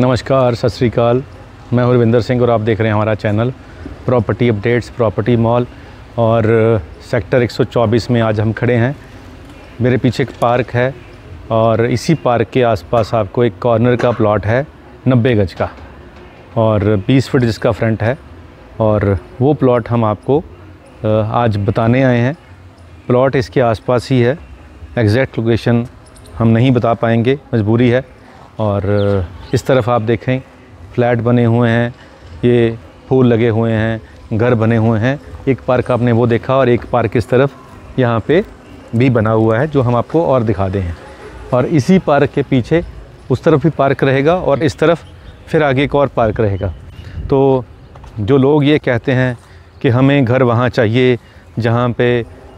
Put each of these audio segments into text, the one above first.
नमस्कार सत श्रीकाल मैं हरविंदर सिंह और आप देख रहे हैं हमारा channel property updates property mall और सेक्टर 124 में आज हम खड़े हैं मेरे पीछे एक पार्क है और इसी पार्क के आसपास आपको एक कॉर्नर का प्लॉट है नब्बे गज का और 20 फीट जिसका फ्रंट है और वो प्लॉट हम आपको आज बताने आए हैं प्लॉट इसके आसपास ही है एग्जैक्ट लोकेशन हम नहीं बता पाएंगे मजबूरी है और इस तरफ आप देखें फ्लैट बने हुए हैं ये फूल लगे हुए हैं घर बने हुए हैं एक पार्क आपने वो देखा और एक पार्क इस तरफ यहाँ पे भी बना हुआ है जो हम आपको और दिखा दें और इसी पार्क के पीछे उस तरफ भी पार्क रहेगा और इस तरफ फिर आगे एक और पार्क रहेगा तो जो लोग ये कहते हैं कि हमें घर वहाँ चाहिए जहाँ पे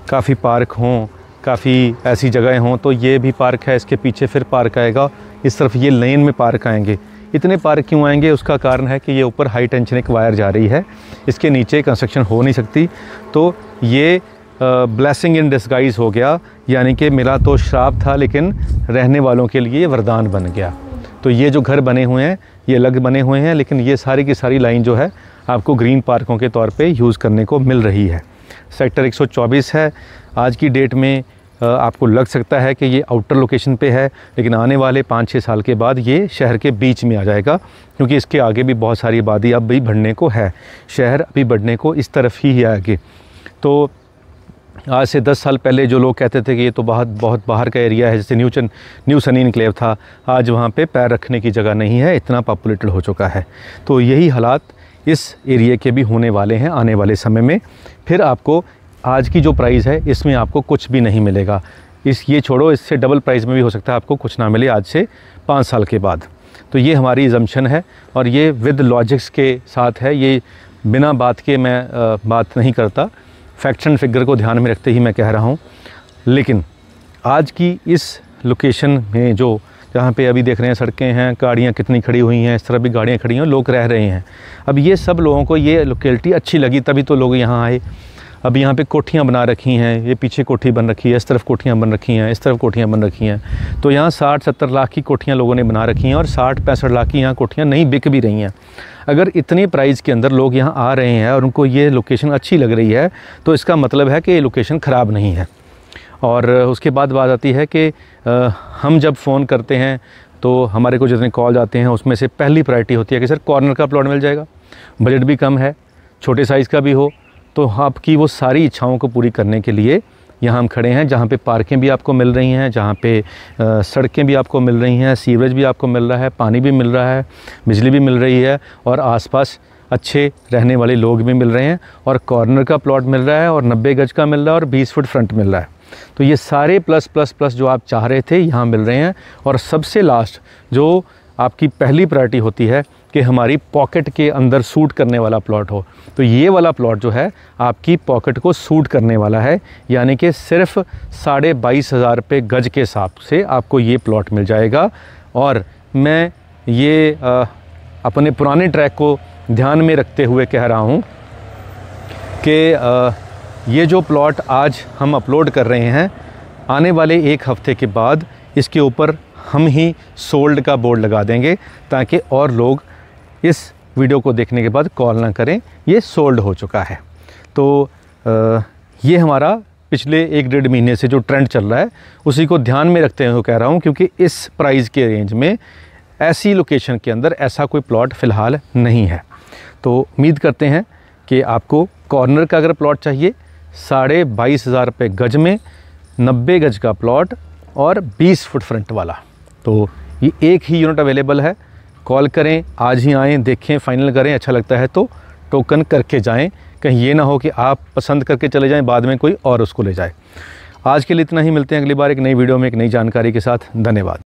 काफ़ी पार्क हों काफ़ी ऐसी जगहें हों तो ये भी पार्क है इसके पीछे फिर पार्क आएगा इस तरफ ये लेन में पार्क आएंगे इतने पार्क क्यों आएंगे उसका कारण है कि ये ऊपर हाई टेंशन एक वायर जा रही है इसके नीचे कंस्ट्रक्शन हो नहीं सकती तो ये ब्लैसिंग इन डिस्गाइज हो गया यानी कि मेरा तो श्राप था लेकिन रहने वालों के लिए वरदान बन गया तो ये जो घर बने हुए हैं ये अलग बने हुए हैं लेकिन ये सारी की सारी लाइन जो है आपको ग्रीन पार्कों के तौर पे यूज़ करने को मिल रही है सेक्टर 124 है आज की डेट में आपको लग सकता है कि ये आउटर लोकेशन पे है लेकिन आने वाले पाँच छः साल के बाद ये शहर के बीच में आ जाएगा क्योंकि इसके आगे भी बहुत सारी आबादी अब भी बढ़ने को है शहर अभी बढ़ने को इस तरफ ही है आगे तो आज से 10 साल पहले जो लोग कहते थे कि ये तो बहुत बहुत बाहर का एरिया है जैसे न्यू चन न्यू सनी इनक्लेव था आज वहाँ पे पैर रखने की जगह नहीं है इतना पॉपुलेटेड हो चुका है तो यही हालात इस एरिए के भी होने वाले हैं आने वाले समय में फिर आपको आज की जो प्राइस है इसमें आपको कुछ भी नहीं मिलेगा इस ये छोड़ो इससे डबल प्राइस में भी हो सकता है आपको कुछ ना मिले आज से पाँच साल के बाद तो ये हमारी जम्शन है और ये विद लॉजिक्स के साथ है ये बिना बात के मैं आ, बात नहीं करता फैक्ट एंड फिगर को ध्यान में रखते ही मैं कह रहा हूँ लेकिन आज की इस लोकेशन में जो जहाँ पे अभी देख रहे हैं सड़कें हैं गाड़ियाँ कितनी खड़ी हुई हैं इस तरह भी गाड़ियाँ खड़ी हैं लोग रह रहे हैं अब ये सब लोगों को ये लोकेलिटी अच्छी लगी तभी तो लोग यहाँ आए अब यहाँ पे कोठियाँ बना रखी हैं ये पीछे कोठी बन रखी है इस तरफ कोठियाँ बन रखी हैं इस तरफ कोठियाँ बन रखी हैं तो यहाँ साठ सत्तर लाख की कोठियाँ लोगों ने बना रखी हैं और साठ पैंसठ लाख की यहाँ कोठियाँ नहीं बिक भी रही हैं अगर इतने प्राइस के अंदर लोग यहाँ आ रहे हैं और उनको ये लोकेशन अच्छी लग रही है तो इसका मतलब है कि ये लोकेशन ख़राब नहीं है और उसके बाद बात आती है कि हम जब फ़ोन करते हैं तो हमारे को जितने कॉल आते हैं उसमें से पहली प्रायरिटी होती है कि सर कॉर्नर का प्लॉट मिल जाएगा बजट भी कम है छोटे साइज़ का भी हो तो आपकी वो सारी इच्छाओं को पूरी करने के लिए यहाँ हम खड़े हैं जहाँ पे पार्कें भी आपको मिल रही हैं जहाँ पे सड़कें भी आपको मिल रही हैं सीवरेज भी आपको मिल रहा है पानी भी मिल रहा है बिजली भी मिल रही है और आसपास अच्छे रहने वाले लोग भी मिल रहे हैं और कॉर्नर का प्लॉट मिल रहा है और नब्बे गज का मिल रहा है और बीस फुट फ्रंट मिल रहा है तो ये सारे प्लस प्लस प्लस जो आप चाह रहे थे यहाँ मिल रहे हैं और सबसे लास्ट जो आपकी पहली प्रायरिटी होती है कि हमारी पॉकेट के अंदर सूट करने वाला प्लॉट हो तो ये वाला प्लॉट जो है आपकी पॉकेट को सूट करने वाला है यानी कि सिर्फ साढ़े बाईस हज़ार रुपये गज के हिसाब से आपको ये प्लॉट मिल जाएगा और मैं ये आ, अपने पुराने ट्रैक को ध्यान में रखते हुए कह रहा हूँ कि ये जो प्लॉट आज हम अपलोड कर रहे हैं आने वाले एक हफ्ते के बाद इसके ऊपर हम ही सोल्ड का बोर्ड लगा देंगे ताकि और लोग इस वीडियो को देखने के बाद कॉल ना करें ये सोल्ड हो चुका है तो आ, ये हमारा पिछले एक डेढ़ महीने से जो ट्रेंड चल रहा है उसी को ध्यान में रखते हुए कह रहा हूँ क्योंकि इस प्राइस के रेंज में ऐसी लोकेशन के अंदर ऐसा कोई प्लॉट फ़िलहाल नहीं है तो उम्मीद करते हैं कि आपको कॉर्नर का अगर प्लॉट चाहिए साढ़े बाईस हज़ार रुपये गज में नब्बे गज का प्लॉट और बीस फुट फ्रंट वाला तो ये एक ही यूनिट अवेलेबल है कॉल करें आज ही आएँ देखें फाइनल करें अच्छा लगता है तो टोकन करके जाएँ कहीं ये ना हो कि आप पसंद करके चले जाएँ बाद में कोई और उसको ले जाए आज के लिए इतना ही मिलते हैं अगली बार एक नई वीडियो में एक नई जानकारी के साथ धन्यवाद